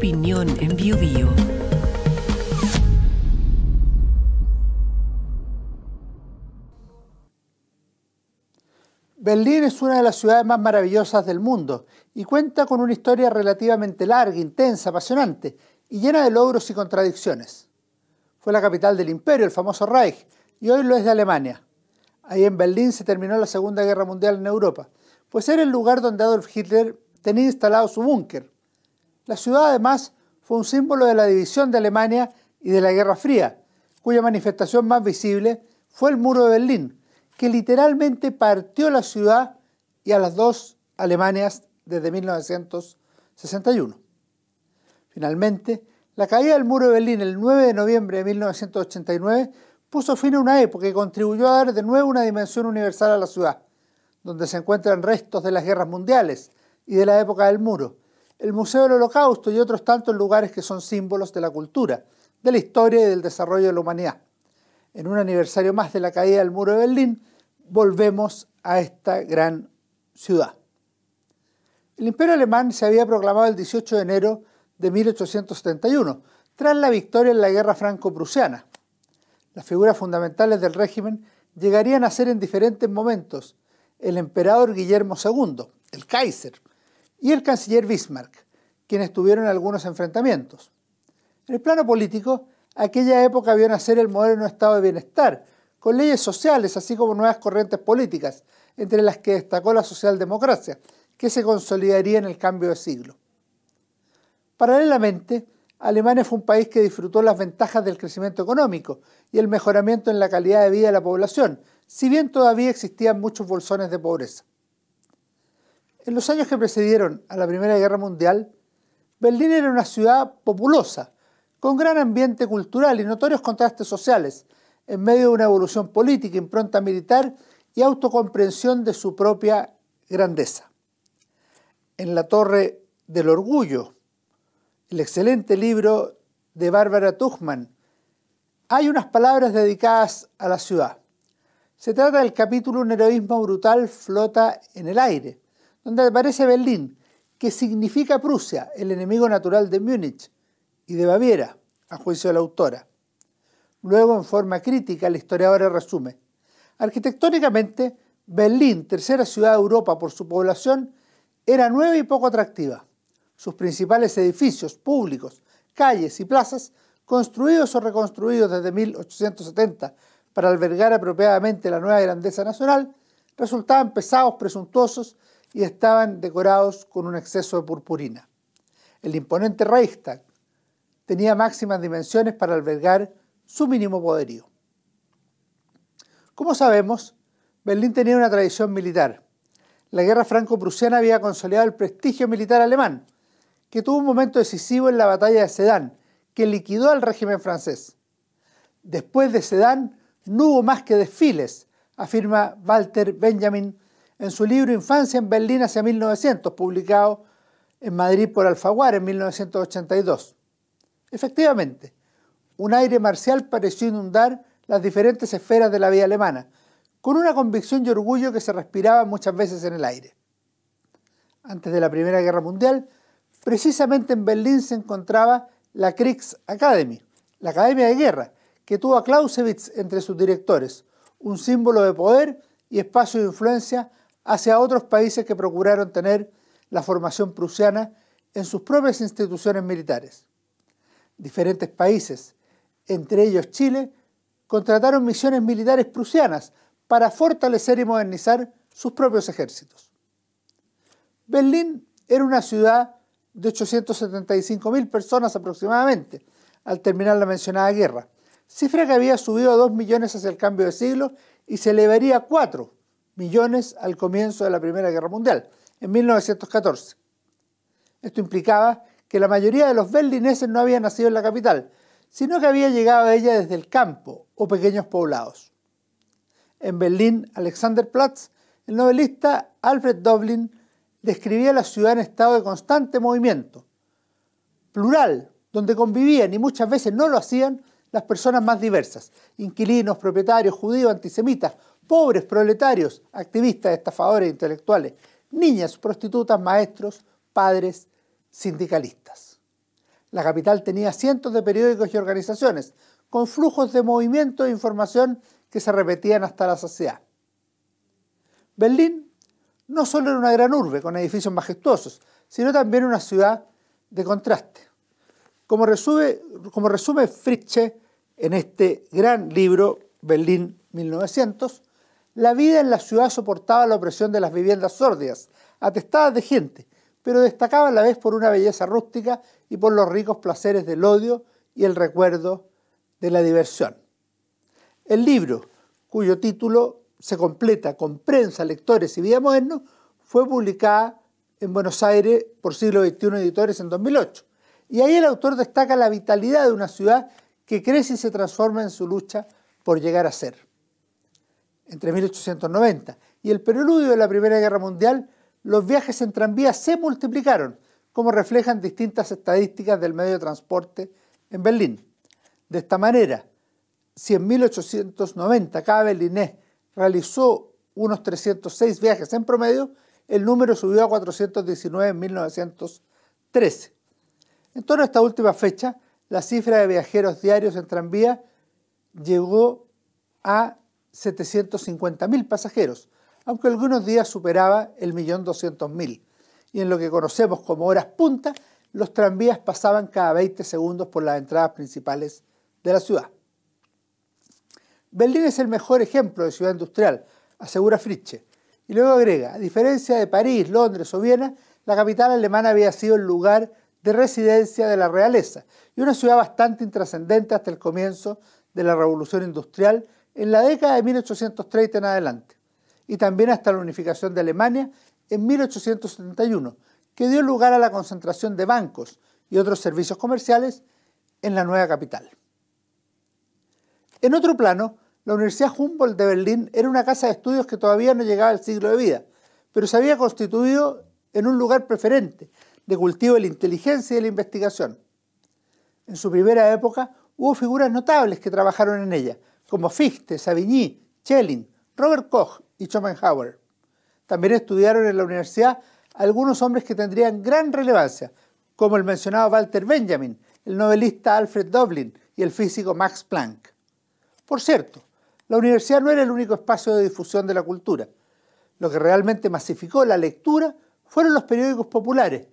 opinión en Berlín es una de las ciudades más maravillosas del mundo y cuenta con una historia relativamente larga, intensa, apasionante y llena de logros y contradicciones. Fue la capital del imperio, el famoso Reich, y hoy lo es de Alemania. Ahí en Berlín se terminó la Segunda Guerra Mundial en Europa, pues era el lugar donde Adolf Hitler tenía instalado su búnker, la ciudad además fue un símbolo de la división de Alemania y de la Guerra Fría, cuya manifestación más visible fue el muro de Berlín, que literalmente partió la ciudad y a las dos Alemanias desde 1961. Finalmente, la caída del muro de Berlín el 9 de noviembre de 1989 puso fin a una época que contribuyó a dar de nuevo una dimensión universal a la ciudad, donde se encuentran restos de las guerras mundiales y de la época del muro, el Museo del Holocausto y otros tantos lugares que son símbolos de la cultura, de la historia y del desarrollo de la humanidad. En un aniversario más de la caída del muro de Berlín, volvemos a esta gran ciudad. El imperio alemán se había proclamado el 18 de enero de 1871, tras la victoria en la guerra franco-prusiana. Las figuras fundamentales del régimen llegarían a ser en diferentes momentos el emperador Guillermo II, el Kaiser, y el canciller Bismarck, quienes tuvieron algunos enfrentamientos. En el plano político, aquella época vio nacer el moderno estado de bienestar, con leyes sociales, así como nuevas corrientes políticas, entre las que destacó la socialdemocracia, que se consolidaría en el cambio de siglo. Paralelamente, Alemania fue un país que disfrutó las ventajas del crecimiento económico y el mejoramiento en la calidad de vida de la población, si bien todavía existían muchos bolsones de pobreza. En los años que precedieron a la Primera Guerra Mundial, Berlín era una ciudad populosa, con gran ambiente cultural y notorios contrastes sociales, en medio de una evolución política, impronta militar y autocomprensión de su propia grandeza. En la Torre del Orgullo, el excelente libro de Bárbara Tuchman, hay unas palabras dedicadas a la ciudad. Se trata del capítulo Un heroísmo brutal flota en el aire, donde aparece Berlín, que significa Prusia, el enemigo natural de Múnich y de Baviera, a juicio de la autora. Luego, en forma crítica, la historiadora resume. Arquitectónicamente, Berlín, tercera ciudad de Europa por su población, era nueva y poco atractiva. Sus principales edificios públicos, calles y plazas, construidos o reconstruidos desde 1870 para albergar apropiadamente la nueva grandeza nacional, resultaban pesados, presuntuosos y estaban decorados con un exceso de purpurina. El imponente Reichstag tenía máximas dimensiones para albergar su mínimo poderío. Como sabemos, Berlín tenía una tradición militar. La guerra franco-prusiana había consolidado el prestigio militar alemán, que tuvo un momento decisivo en la batalla de Sedan, que liquidó al régimen francés. Después de Sedan no hubo más que desfiles, afirma Walter Benjamin en su libro Infancia en Berlín hacia 1900, publicado en Madrid por Alfaguara en 1982. Efectivamente, un aire marcial pareció inundar las diferentes esferas de la vida alemana, con una convicción y orgullo que se respiraba muchas veces en el aire. Antes de la Primera Guerra Mundial, precisamente en Berlín se encontraba la Kriegsakademie, la Academia de Guerra, que tuvo a Clausewitz entre sus directores, un símbolo de poder y espacio de influencia hacia otros países que procuraron tener la formación prusiana en sus propias instituciones militares. Diferentes países, entre ellos Chile, contrataron misiones militares prusianas para fortalecer y modernizar sus propios ejércitos. Berlín era una ciudad de 875.000 personas aproximadamente al terminar la mencionada guerra, cifra que había subido a 2 millones hacia el cambio de siglo y se elevaría a 4 millones al comienzo de la Primera Guerra Mundial, en 1914. Esto implicaba que la mayoría de los berlineses no habían nacido en la capital, sino que había llegado a ella desde el campo o pequeños poblados. En Berlín, Alexanderplatz, el novelista Alfred Doblin describía la ciudad en estado de constante movimiento, plural, donde convivían y muchas veces no lo hacían las personas más diversas, inquilinos, propietarios, judíos, antisemitas, pobres, proletarios, activistas, estafadores, intelectuales, niñas, prostitutas, maestros, padres, sindicalistas. La capital tenía cientos de periódicos y organizaciones, con flujos de movimiento e información que se repetían hasta la saciedad. Berlín no solo era una gran urbe con edificios majestuosos, sino también una ciudad de contraste. Como resume, como resume Fritzsche en este gran libro, Berlín 1900, la vida en la ciudad soportaba la opresión de las viviendas sordias, atestadas de gente, pero destacaba a la vez por una belleza rústica y por los ricos placeres del odio y el recuerdo de la diversión. El libro, cuyo título se completa con prensa, lectores y vida moderna, fue publicada en Buenos Aires por siglo XXI Editores en 2008. Y ahí el autor destaca la vitalidad de una ciudad que crece y se transforma en su lucha por llegar a ser entre 1890 y el preludio de la Primera Guerra Mundial, los viajes en tranvía se multiplicaron, como reflejan distintas estadísticas del medio de transporte en Berlín. De esta manera, si en 1890 cada berlinés realizó unos 306 viajes en promedio, el número subió a 419 en 1913. En torno a esta última fecha, la cifra de viajeros diarios en tranvía llegó a 750.000 pasajeros, aunque algunos días superaba el millón Y en lo que conocemos como horas punta, los tranvías pasaban cada 20 segundos por las entradas principales de la ciudad. Berlín es el mejor ejemplo de ciudad industrial, asegura Fritzsche. Y luego agrega, a diferencia de París, Londres o Viena, la capital alemana había sido el lugar de residencia de la realeza y una ciudad bastante intrascendente hasta el comienzo de la revolución industrial en la década de 1830 en adelante, y también hasta la unificación de Alemania en 1871, que dio lugar a la concentración de bancos y otros servicios comerciales en la nueva capital. En otro plano, la Universidad Humboldt de Berlín era una casa de estudios que todavía no llegaba al siglo de vida, pero se había constituido en un lugar preferente de cultivo de la inteligencia y de la investigación. En su primera época hubo figuras notables que trabajaron en ella, como Fichte, Savigny, Schelling, Robert Koch y Schopenhauer. También estudiaron en la universidad algunos hombres que tendrían gran relevancia, como el mencionado Walter Benjamin, el novelista Alfred Doblin y el físico Max Planck. Por cierto, la universidad no era el único espacio de difusión de la cultura. Lo que realmente masificó la lectura fueron los periódicos populares,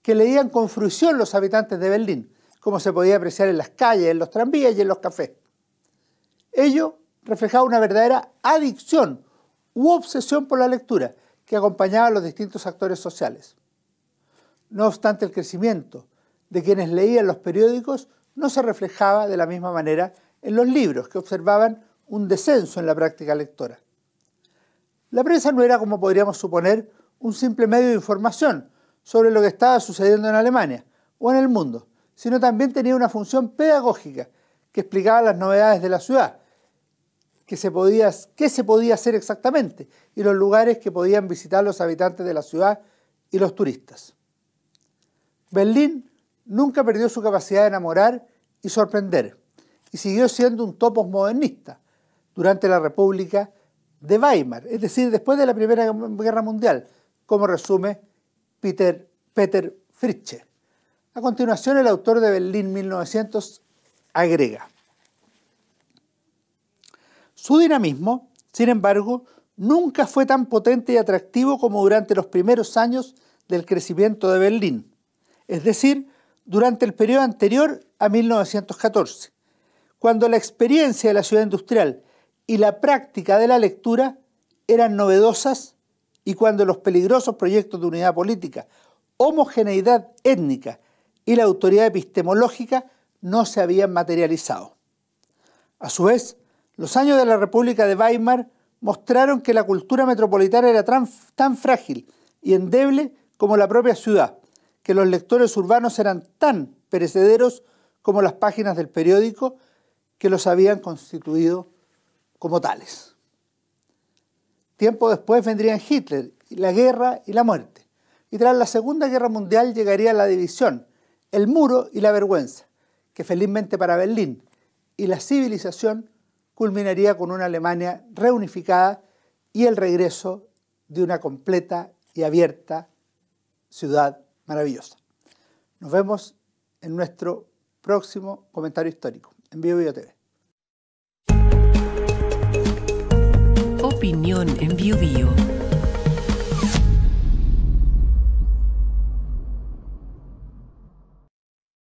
que leían con fruición los habitantes de Berlín, como se podía apreciar en las calles, en los tranvías y en los cafés. Ello reflejaba una verdadera adicción u obsesión por la lectura que acompañaba a los distintos actores sociales. No obstante, el crecimiento de quienes leían los periódicos no se reflejaba de la misma manera en los libros, que observaban un descenso en la práctica lectora. La prensa no era, como podríamos suponer, un simple medio de información sobre lo que estaba sucediendo en Alemania o en el mundo, sino también tenía una función pedagógica que explicaba las novedades de la ciudad, se podía, qué se podía hacer exactamente y los lugares que podían visitar los habitantes de la ciudad y los turistas. Berlín nunca perdió su capacidad de enamorar y sorprender y siguió siendo un topos modernista durante la República de Weimar, es decir, después de la Primera Guerra Mundial, como resume Peter, Peter Fritzsche. A continuación, el autor de Berlín 1900 agrega. Su dinamismo, sin embargo, nunca fue tan potente y atractivo como durante los primeros años del crecimiento de Berlín, es decir, durante el periodo anterior a 1914, cuando la experiencia de la ciudad industrial y la práctica de la lectura eran novedosas y cuando los peligrosos proyectos de unidad política, homogeneidad étnica y la autoridad epistemológica no se habían materializado. A su vez, los años de la República de Weimar mostraron que la cultura metropolitana era tan, frágil y endeble como la propia ciudad, que los lectores urbanos eran tan perecederos como las páginas del periódico que los habían constituido como tales. Tiempo después vendrían Hitler, la guerra y la muerte. Y tras la Segunda Guerra Mundial llegaría la división, el muro y la vergüenza, que felizmente para Berlín y la civilización culminaría con una Alemania reunificada y el regreso de una completa y abierta ciudad maravillosa. Nos vemos en nuestro próximo comentario histórico en Vivo TV. Opinión en